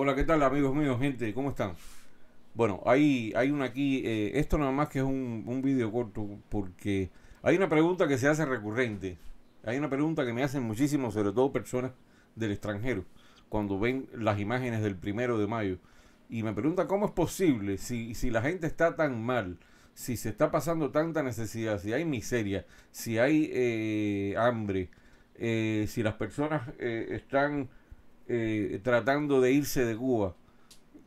Hola, ¿qué tal amigos míos, gente? ¿Cómo están? Bueno, hay, hay una aquí, eh, esto nada más que es un, un vídeo corto porque hay una pregunta que se hace recurrente. Hay una pregunta que me hacen muchísimo, sobre todo personas del extranjero, cuando ven las imágenes del primero de mayo. Y me pregunta cómo es posible, si, si la gente está tan mal, si se está pasando tanta necesidad, si hay miseria, si hay eh, hambre, eh, si las personas están eh, tratando de irse de Cuba,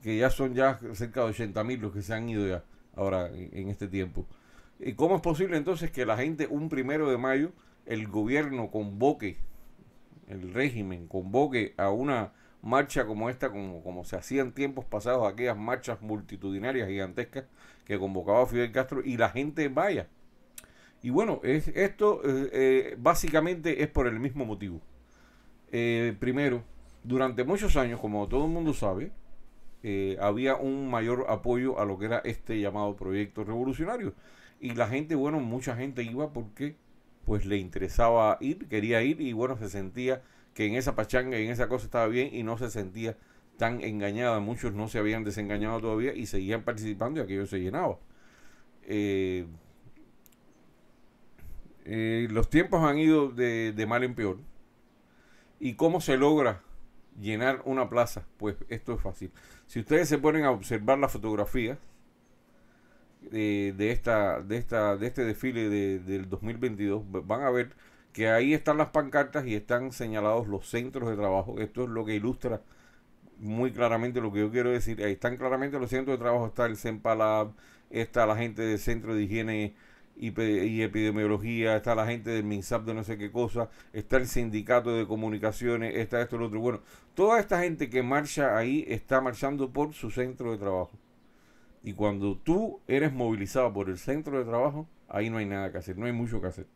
que ya son ya cerca de 80.000 mil los que se han ido ya ahora en este tiempo. ¿Y cómo es posible entonces que la gente un primero de mayo, el gobierno convoque, el régimen convoque a una marcha como esta, como, como se hacían tiempos pasados, aquellas marchas multitudinarias gigantescas que convocaba Fidel Castro y la gente vaya? Y bueno, es, esto eh, eh, básicamente es por el mismo motivo. primero, durante muchos años, como todo el mundo sabe, eh, había un mayor apoyo a lo que era este llamado proyecto revolucionario. Y la gente, bueno, mucha gente iba porque pues le interesaba ir, quería ir y bueno, se sentía que en esa pachanga, en esa cosa estaba bien y no se sentía tan engañada. Muchos no se habían desengañado todavía y seguían participando y aquello se llenaba. Eh, eh, los tiempos han ido de, de mal en peor. ¿Y cómo se logra llenar una plaza. Pues esto es fácil. Si ustedes se ponen a observar la fotografía de, eh, de, esta, de, esta, de este desfile de, del 2022, van a ver que ahí están las pancartas y están señalados los centros de trabajo. Esto es lo que ilustra muy claramente lo que yo quiero decir. Ahí están claramente los centros de trabajo. Está el CEMPALAB, está la gente del Centro de Higiene y, epidemiología, está la gente del MINSAP de no sé qué cosa, está el sindicato de comunicaciones, está esto, lo otro. Bueno, toda esta gente que marcha ahí está marchando por su centro de trabajo. Y cuando tú eres movilizado por el centro de trabajo, ahí no hay nada que hacer, no hay mucho que hacer.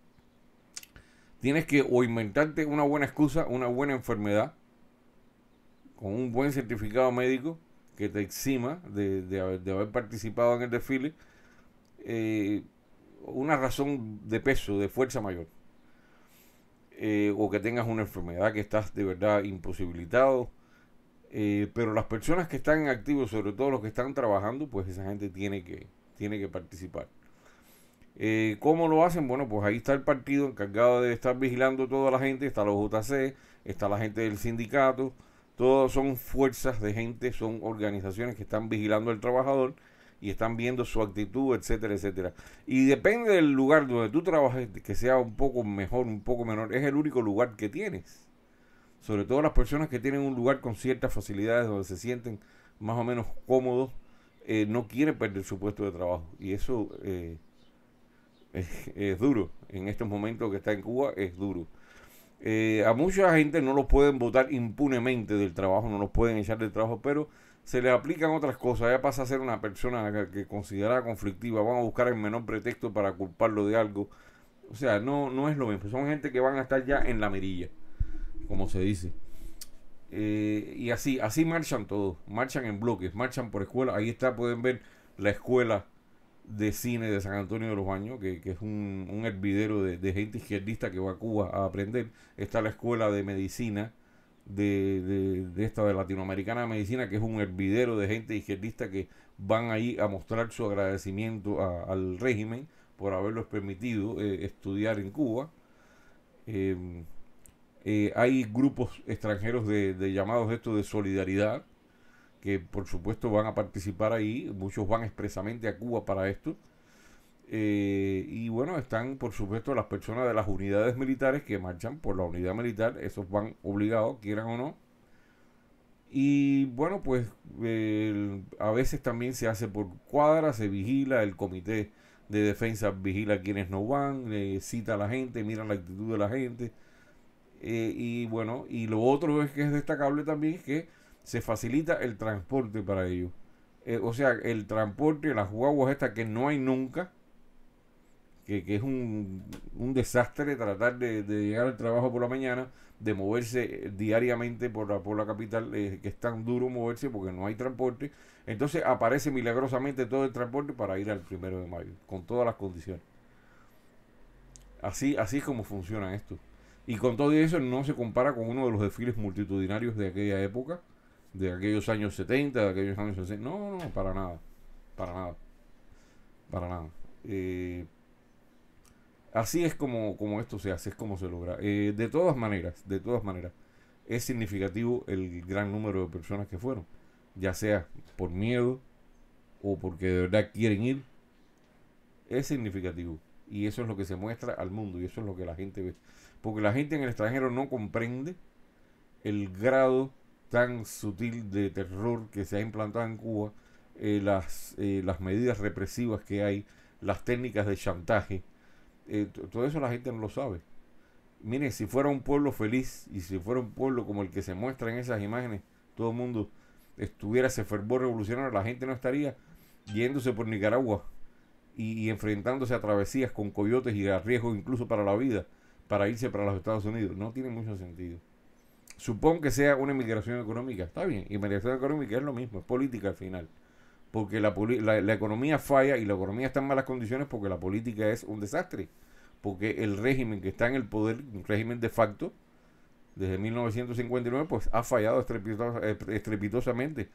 Tienes que o inventarte una buena excusa, una buena enfermedad, con un buen certificado médico que te exima de, haber, de haber, participado en el desfile. Eh, una razón de peso, de fuerza mayor, eh, o que tengas una enfermedad que estás de verdad imposibilitado. Eh, pero las personas que están activos, sobre todo los que están trabajando, pues esa gente tiene que, tiene que participar. Eh, ¿Cómo lo hacen? Bueno, pues ahí está el partido encargado de estar vigilando toda la gente, está la OJC, está la gente del sindicato, todos son fuerzas de gente, son organizaciones que están vigilando al trabajador y están viendo su actitud, etcétera, etcétera. Y depende del lugar donde tú trabajes, que sea un poco mejor, un poco menor, es el único lugar que tienes. Sobre todo las personas que tienen un lugar con ciertas facilidades donde se sienten más o menos cómodos, eh, no quieren perder su puesto de trabajo. Y eso eh, es, duro. En estos momentos que está en Cuba, es duro. Eh, a mucha gente no los pueden votar impunemente del trabajo, no los pueden echar del trabajo, pero se le aplican otras cosas, ya pasa a ser una persona que considera conflictiva, van a buscar el menor pretexto para culparlo de algo. O sea, no, no es lo mismo, son gente que van a estar ya en la merilla como se dice. Eh, y así, así marchan todos, marchan en bloques, marchan por escuela. Ahí está, pueden ver la escuela de cine de San Antonio de los Baños, que, es un, hervidero de, de gente izquierdista que va a Cuba a aprender. Está la escuela de medicina de, esta de Latinoamericana Medicina, que es un hervidero de gente izquierdista que van ahí a mostrar su agradecimiento al régimen por haberlos permitido eh, estudiar en Cuba. Em, eh, hay grupos extranjeros de, de llamados estos de solidaridad, que por supuesto van a participar ahí, muchos van expresamente a Cuba para esto. Eh, y bueno, están por supuesto las personas de las unidades militares que marchan por la unidad militar, esos van obligados, quieran o no. Y bueno, pues a veces también se hace por cuadras se vigila, el comité de defensa vigila a quienes no van, cita a la gente, mira la actitud de la gente. Eh, y bueno, y lo otro es que es destacable también es que se facilita el transporte para ellos. Eh, o sea, el transporte, las guaguas estas que no hay nunca, que, es un, un, desastre tratar de, llegar al trabajo por la mañana, de moverse eh, diariamente por la, por la capital, eh, que es tan duro moverse porque no hay transporte. Entonces aparece milagrosamente todo el transporte para ir al primero de mayo, con todas las condiciones. Así, así es como funciona esto. Y con todo eso no se compara con uno de los desfiles multitudinarios de aquella época, de aquellos años 70, de aquellos años 60. No, no, para nada. Para nada. Para nada. Eh, Así es como, como esto se hace, es como se logra. Eh, de todas maneras, de todas maneras, es significativo el gran número de personas que fueron, ya sea por miedo o porque de verdad quieren ir, es significativo. Y eso es lo que se muestra al mundo y eso es lo que la gente ve. Porque la gente en el extranjero no comprende el grado tan sutil de terror que se ha implantado en Cuba, eh, las, eh, las medidas represivas que hay, las técnicas de chantaje, eh, todo eso la gente no lo sabe. Mire, si fuera un pueblo feliz y si fuera un pueblo como el que se muestra en esas imágenes, todo el mundo estuviera ese fervor revolucionario, la gente no estaría yéndose por Nicaragua y, enfrentándose a travesías con coyotes y a riesgos incluso para la vida para irse para los Estados Unidos. No tiene mucho sentido. Supongo que sea una inmigración económica. Está bien, inmigración económica es lo mismo, es política al final porque la, la, la, economía falla y la economía está en malas condiciones porque la política es un desastre. Porque el régimen que está en el poder, un régimen de facto, desde 1959, pues ha fallado eh, estrepitosamente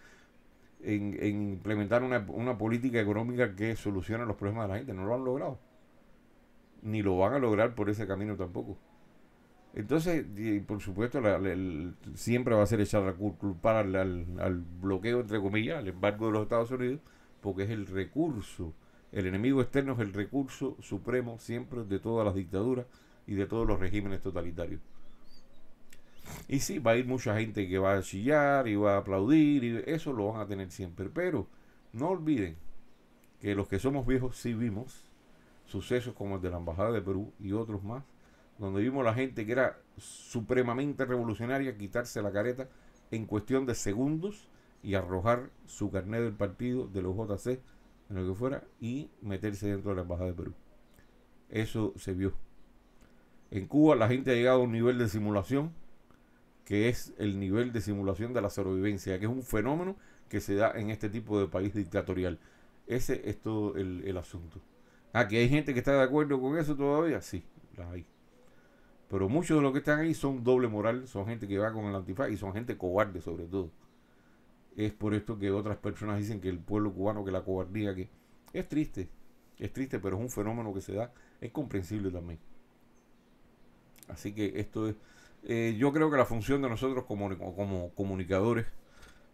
en, implementar una, una, política económica que solucione los problemas de la gente. No lo han logrado. Ni lo van a lograr por ese camino tampoco. Entonces, por supuesto, siempre va a ser echar la culpa al, al, bloqueo, entre comillas, al embargo de los Estados Unidos, porque es el recurso, el enemigo externo es el recurso supremo siempre de todas las dictaduras y de todos los regímenes totalitarios. Y sí, va a ir mucha gente que va a chillar y va a aplaudir, y eso lo van a tener siempre. Pero no olviden que los que somos viejos sí vimos sucesos como el de la Embajada de Perú y otros más donde vimos la gente que era supremamente revolucionaria quitarse la careta en cuestión de segundos y arrojar su carnet del partido, de los JC, en lo que fuera, y meterse dentro de la Embajada de Perú. Eso se vio. En Cuba la gente ha llegado a un nivel de simulación que es el nivel de simulación de la sobrevivencia, que es un fenómeno que se da en este tipo de país dictatorial. Ese es todo el, el asunto. Ah, que hay gente que está de acuerdo con eso todavía, sí, la hay. Pero muchos de los que están ahí son doble moral, son gente que va con el antifaz y son gente cobarde sobre todo. Es por esto que otras personas dicen que el pueblo cubano, que la cobardía, que es triste, es triste, pero es un fenómeno que se da, es comprensible también. Así que esto es, eh, yo creo que la función de nosotros como, como comunicadores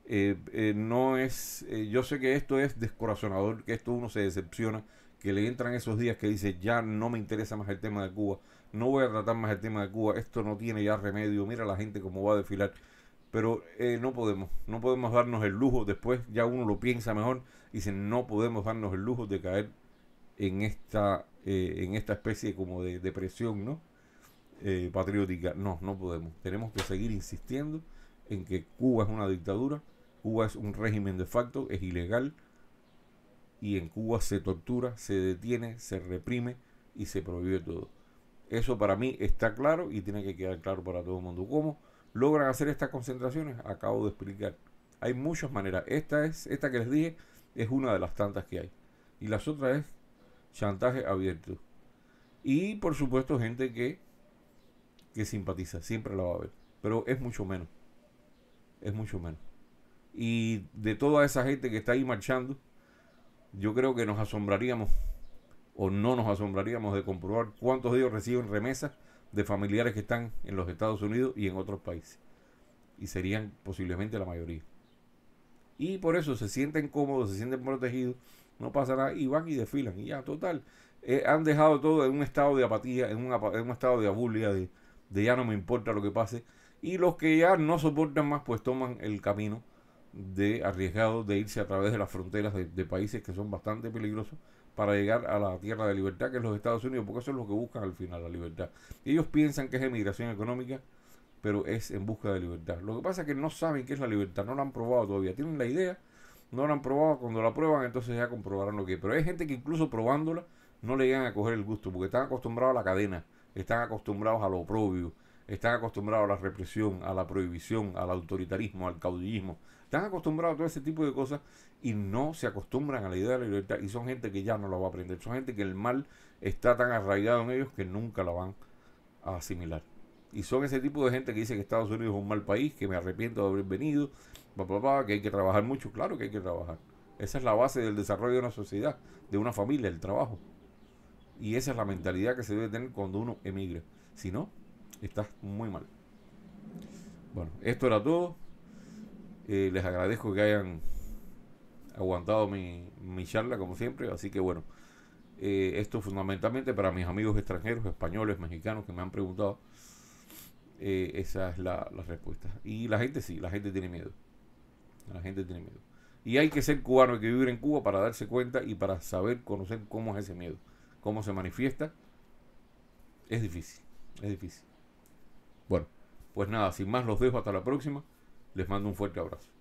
eh, eh, no es, yo sé que esto es descorazonador, que esto uno se decepciona, que le entran esos días que dice, ya no me interesa más el tema de Cuba, no voy a tratar más el tema de Cuba, esto no tiene ya remedio, mira la gente cómo va a desfilar. Pero eh, no podemos, no podemos darnos el lujo, después ya uno lo piensa mejor, dice, no podemos darnos el lujo de caer en esta, eh, en esta especie como de depresión, ¿no? Eh, patriótica. No, no podemos. Tenemos que seguir insistiendo en que Cuba es una dictadura, Cuba es un régimen de facto, es ilegal, y en Cuba se tortura, se detiene, se reprime y se prohíbe todo. Eso para mí está claro y tiene que quedar claro para todo el mundo. ¿Cómo logran hacer estas concentraciones? Acabo de explicar. Hay muchas maneras. Esta es, esta que les dije, es una de las tantas que hay. Y las otras es chantaje abierto. Y por supuesto gente que, que simpatiza, siempre la va a ver. Pero es mucho menos. Es mucho menos. Y de toda esa gente que está ahí marchando, yo creo que nos asombraríamos o no nos asombraríamos de comprobar cuántos de ellos reciben remesas de familiares que están en los Estados Unidos y en otros países. Y serían posiblemente la mayoría. Y por eso se sienten cómodos, se sienten protegidos, no pasa nada y van y desfilan. Y ya, total. Eh, han dejado todo en un estado de apatía, en un, estado de abulia, de ya no me importa lo que pase. Y los que ya no soportan más, pues toman el camino de arriesgado de irse a través de las fronteras de, países que son bastante peligrosos para llegar a la tierra de libertad que es los Estados Unidos, porque eso es lo que buscan al final, la libertad. Ellos piensan que es emigración económica, pero es en busca de libertad. Lo que pasa es que no saben qué es la libertad, no la han probado todavía, tienen la idea, no la han probado, cuando la prueban entonces ya comprobarán lo que es. Pero hay gente que incluso probándola no le llegan a coger el gusto, porque están acostumbrados a la cadena, están acostumbrados a lo propio, están acostumbrados a la represión, a la prohibición, al autoritarismo, al caudillismo, están acostumbrados a todo ese tipo de cosas y no se acostumbran a la idea de la libertad y son gente que ya no la va a aprender. Son gente que el mal está tan arraigado en ellos que nunca la van a asimilar. Y son ese tipo de gente que dice que Estados Unidos es un mal país, que me arrepiento de haber venido, que hay que trabajar mucho. Claro que hay que trabajar. Esa es la base del desarrollo de una sociedad, de una familia, el trabajo. Y esa es la mentalidad que se debe tener cuando uno emigra. Si no, estás muy mal. Bueno, esto era todo. Eh, les agradezco que hayan aguantado mi, charla como siempre. Así que bueno, eh, esto fundamentalmente para mis amigos extranjeros, españoles, mexicanos que me han preguntado. Eh, esa es la, la, respuesta. Y la gente sí, la gente tiene miedo. La gente tiene miedo. Y hay que ser cubano, hay que vivir en Cuba para darse cuenta y para saber, conocer cómo es ese miedo, cómo se manifiesta. Es difícil, es difícil. Bueno, pues nada, sin más los dejo hasta la próxima. Les mando un fuerte abrazo.